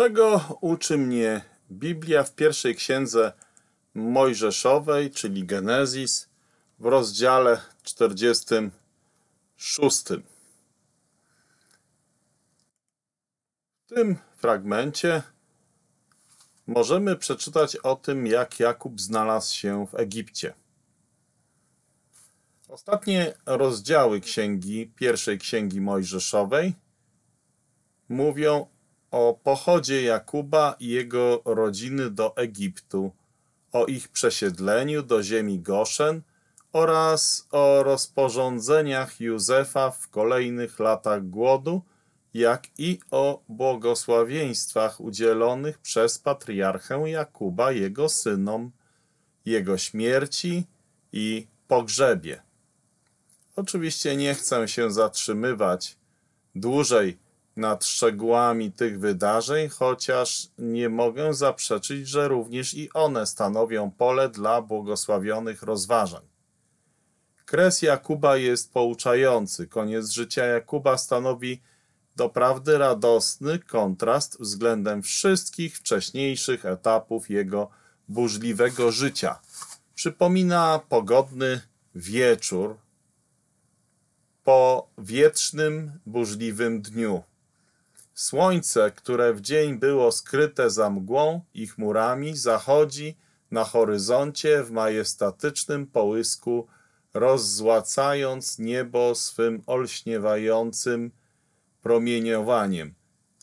Czego uczy mnie Biblia w pierwszej księdze Mojżeszowej, czyli Genezis, w rozdziale 46? W tym fragmencie możemy przeczytać o tym, jak Jakub znalazł się w Egipcie. Ostatnie rozdziały księgi, pierwszej księgi Mojżeszowej mówią o pochodzie Jakuba i jego rodziny do Egiptu, o ich przesiedleniu do ziemi Goszen oraz o rozporządzeniach Józefa w kolejnych latach głodu, jak i o błogosławieństwach udzielonych przez patriarchę Jakuba jego synom, jego śmierci i pogrzebie. Oczywiście nie chcę się zatrzymywać dłużej nad szczegółami tych wydarzeń, chociaż nie mogę zaprzeczyć, że również i one stanowią pole dla błogosławionych rozważań. Kres Jakuba jest pouczający. Koniec życia Jakuba stanowi doprawdy radosny kontrast względem wszystkich wcześniejszych etapów jego burzliwego życia. Przypomina pogodny wieczór po wietrznym, burzliwym dniu. Słońce, które w dzień było skryte za mgłą i chmurami, zachodzi na horyzoncie w majestatycznym połysku, rozzłacając niebo swym olśniewającym promieniowaniem.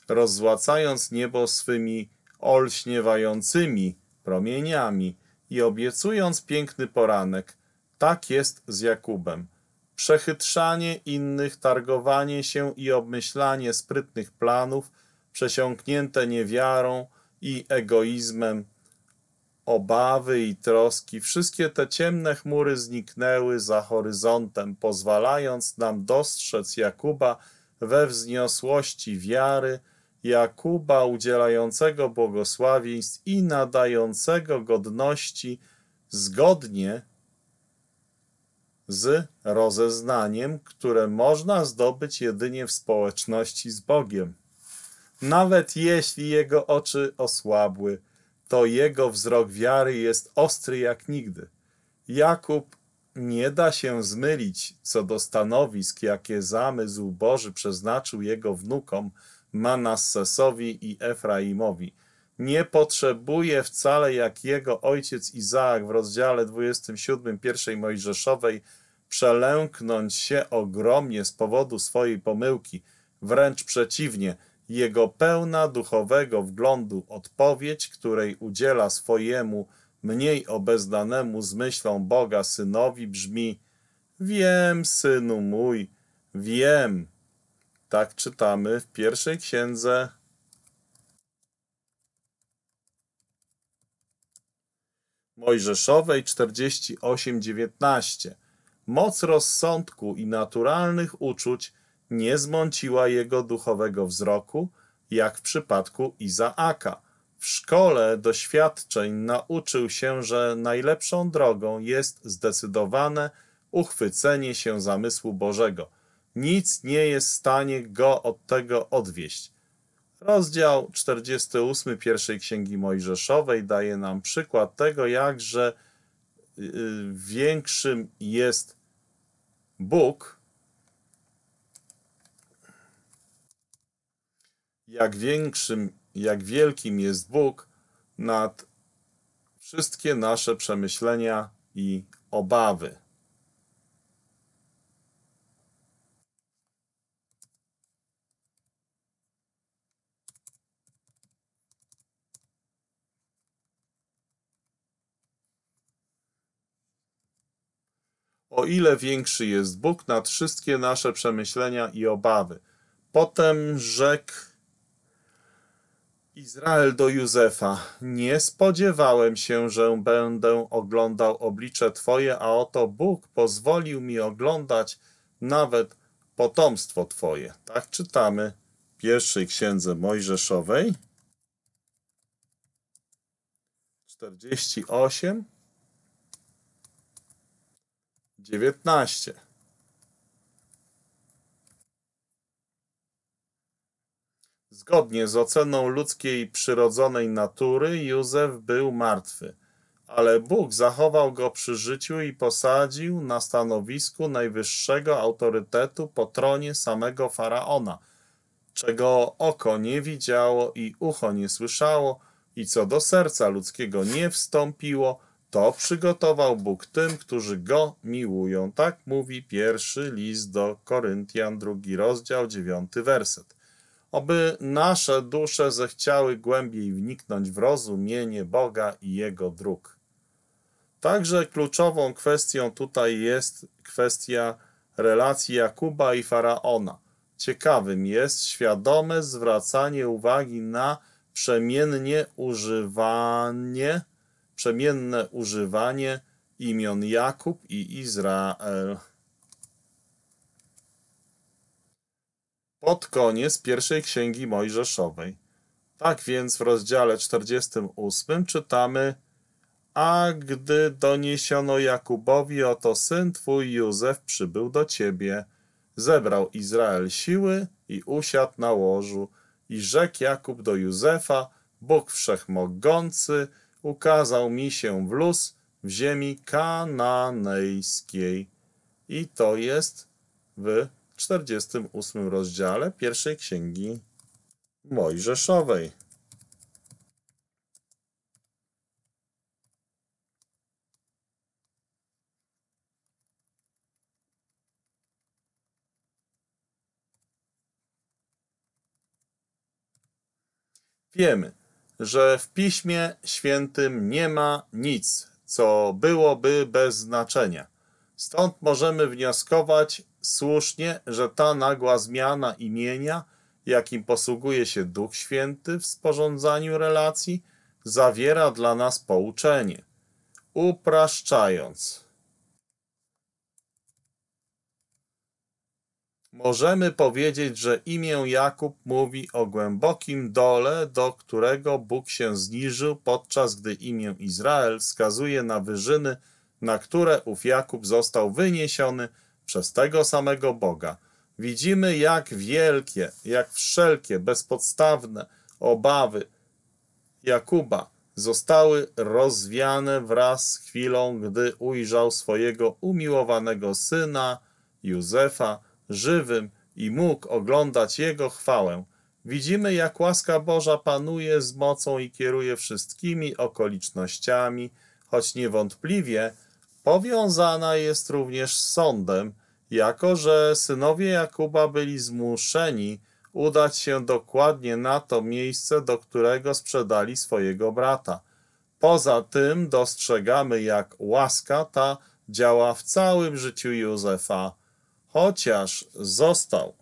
Rozzłacając niebo swymi olśniewającymi promieniami i obiecując piękny poranek. Tak jest z Jakubem przechytrzanie innych, targowanie się i obmyślanie sprytnych planów, przesiąknięte niewiarą i egoizmem, obawy i troski, wszystkie te ciemne chmury zniknęły za horyzontem, pozwalając nam dostrzec Jakuba we wzniosłości wiary, Jakuba udzielającego błogosławieństw i nadającego godności zgodnie z rozeznaniem, które można zdobyć jedynie w społeczności z Bogiem. Nawet jeśli jego oczy osłabły, to jego wzrok wiary jest ostry jak nigdy. Jakub nie da się zmylić co do stanowisk, jakie zamysł Boży przeznaczył jego wnukom Manassesowi i Efraimowi – nie potrzebuje wcale jak jego ojciec Izaak w rozdziale 27 pierwszej Mojżeszowej przelęknąć się ogromnie z powodu swojej pomyłki. Wręcz przeciwnie, jego pełna duchowego wglądu odpowiedź, której udziela swojemu mniej obezdanemu z myślą Boga synowi brzmi Wiem, synu mój, wiem. Tak czytamy w pierwszej księdze Mojżeszowej 48:19. Moc rozsądku i naturalnych uczuć nie zmąciła jego duchowego wzroku, jak w przypadku Izaaka. W szkole doświadczeń nauczył się, że najlepszą drogą jest zdecydowane uchwycenie się zamysłu Bożego. Nic nie jest w stanie go od tego odwieść. Rozdział 48 pierwszej Księgi Mojżeszowej daje nam przykład tego, jakże y, y, większym jest Bóg, jak większym, jak wielkim jest Bóg nad wszystkie nasze przemyślenia i obawy. o ile większy jest Bóg nad wszystkie nasze przemyślenia i obawy. Potem rzekł Izrael do Józefa: Nie spodziewałem się, że będę oglądał oblicze Twoje, a oto Bóg pozwolił mi oglądać nawet potomstwo Twoje. Tak czytamy w pierwszej księdze Mojżeszowej. 48 dziewiętnaście. Zgodnie z oceną ludzkiej przyrodzonej natury, Józef był martwy, ale Bóg zachował go przy życiu i posadził na stanowisku najwyższego autorytetu po tronie samego faraona, czego oko nie widziało i ucho nie słyszało i co do serca ludzkiego nie wstąpiło, to przygotował Bóg tym, którzy Go miłują. Tak mówi pierwszy list do Koryntian, drugi rozdział, dziewiąty werset. Oby nasze dusze zechciały głębiej wniknąć w rozumienie Boga i Jego dróg. Także kluczową kwestią tutaj jest kwestia relacji Jakuba i Faraona. Ciekawym jest świadome zwracanie uwagi na przemiennie używanie przemienne używanie imion Jakub i Izrael. Pod koniec pierwszej księgi Mojżeszowej. Tak więc w rozdziale 48 czytamy A gdy doniesiono Jakubowi, oto syn twój Józef przybył do ciebie. Zebrał Izrael siły i usiadł na łożu. I rzekł Jakub do Józefa, Bóg Wszechmogący, ukazał mi się w luz w ziemi kananejskiej. I to jest w 48 rozdziale pierwszej księgi Mojżeszowej. Wiemy, że w Piśmie Świętym nie ma nic, co byłoby bez znaczenia. Stąd możemy wnioskować słusznie, że ta nagła zmiana imienia, jakim posługuje się Duch Święty w sporządzaniu relacji, zawiera dla nas pouczenie. Upraszczając, Możemy powiedzieć, że imię Jakub mówi o głębokim dole, do którego Bóg się zniżył, podczas gdy imię Izrael wskazuje na wyżyny, na które ów Jakub został wyniesiony przez tego samego Boga. Widzimy, jak wielkie, jak wszelkie bezpodstawne obawy Jakuba zostały rozwiane wraz z chwilą, gdy ujrzał swojego umiłowanego syna Józefa żywym i mógł oglądać Jego chwałę. Widzimy, jak łaska Boża panuje z mocą i kieruje wszystkimi okolicznościami, choć niewątpliwie powiązana jest również z sądem, jako że synowie Jakuba byli zmuszeni udać się dokładnie na to miejsce, do którego sprzedali swojego brata. Poza tym dostrzegamy, jak łaska ta działa w całym życiu Józefa chociaż został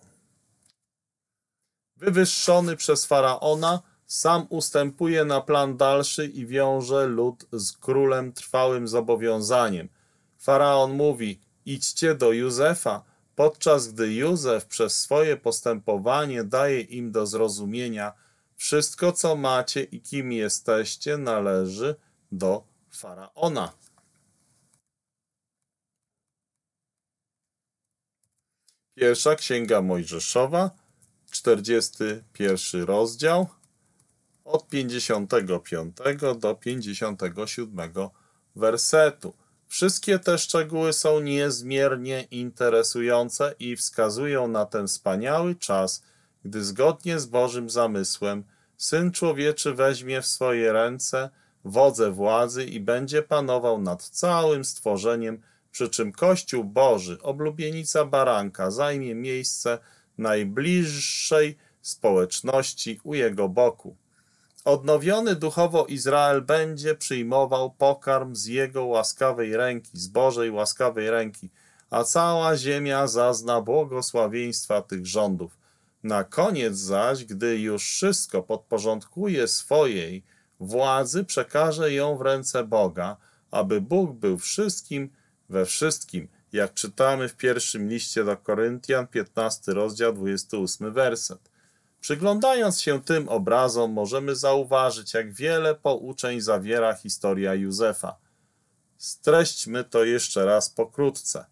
wywyższony przez faraona, sam ustępuje na plan dalszy i wiąże lud z królem trwałym zobowiązaniem. Faraon mówi: Idźcie do Józefa, podczas gdy Józef przez swoje postępowanie daje im do zrozumienia: Wszystko, co macie i kim jesteście, należy do faraona. Pierwsza Księga Mojżeszowa, 41 rozdział, od 55 do 57 wersetu. Wszystkie te szczegóły są niezmiernie interesujące i wskazują na ten wspaniały czas, gdy zgodnie z Bożym zamysłem Syn Człowieczy weźmie w swoje ręce wodze władzy i będzie panował nad całym stworzeniem, przy czym Kościół Boży, oblubienica baranka, zajmie miejsce najbliższej społeczności u jego boku. Odnowiony duchowo Izrael będzie przyjmował pokarm z jego łaskawej ręki, z Bożej łaskawej ręki, a cała ziemia zazna błogosławieństwa tych rządów. Na koniec zaś, gdy już wszystko podporządkuje swojej władzy, przekaże ją w ręce Boga, aby Bóg był wszystkim we wszystkim, jak czytamy w pierwszym liście do Koryntian, 15 rozdział, 28 werset. Przyglądając się tym obrazom, możemy zauważyć, jak wiele pouczeń zawiera historia Józefa. Streśćmy to jeszcze raz pokrótce.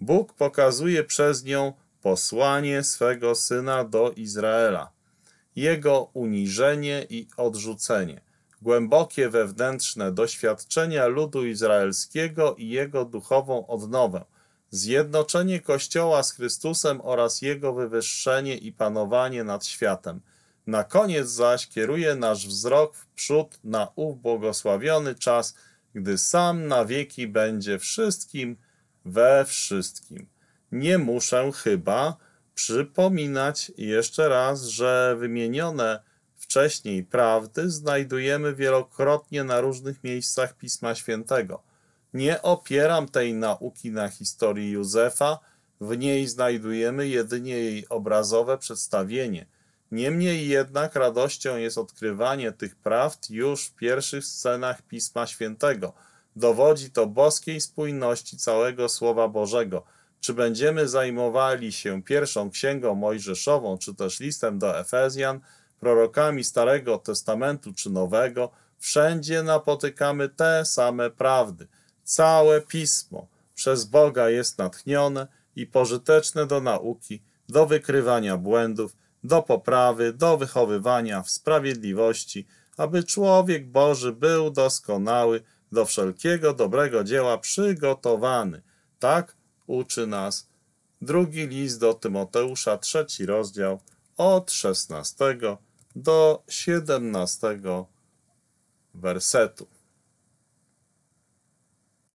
Bóg pokazuje przez nią posłanie swego syna do Izraela, jego uniżenie i odrzucenie głębokie wewnętrzne doświadczenia ludu izraelskiego i jego duchową odnowę, zjednoczenie Kościoła z Chrystusem oraz jego wywyższenie i panowanie nad światem. Na koniec zaś kieruje nasz wzrok w przód na ów błogosławiony czas, gdy sam na wieki będzie wszystkim we wszystkim. Nie muszę chyba przypominać jeszcze raz, że wymienione wcześniej prawdy znajdujemy wielokrotnie na różnych miejscach Pisma Świętego. Nie opieram tej nauki na historii Józefa, w niej znajdujemy jedynie jej obrazowe przedstawienie. Niemniej jednak radością jest odkrywanie tych prawd już w pierwszych scenach Pisma Świętego. Dowodzi to boskiej spójności całego Słowa Bożego. Czy będziemy zajmowali się pierwszą księgą mojżeszową, czy też listem do Efezjan, prorokami Starego Testamentu czy Nowego, wszędzie napotykamy te same prawdy. Całe pismo przez Boga jest natchnione i pożyteczne do nauki, do wykrywania błędów, do poprawy, do wychowywania w sprawiedliwości, aby człowiek Boży był doskonały, do wszelkiego dobrego dzieła przygotowany. Tak uczy nas drugi list do Tymoteusza, trzeci rozdział, od 16 do 17 wersetu.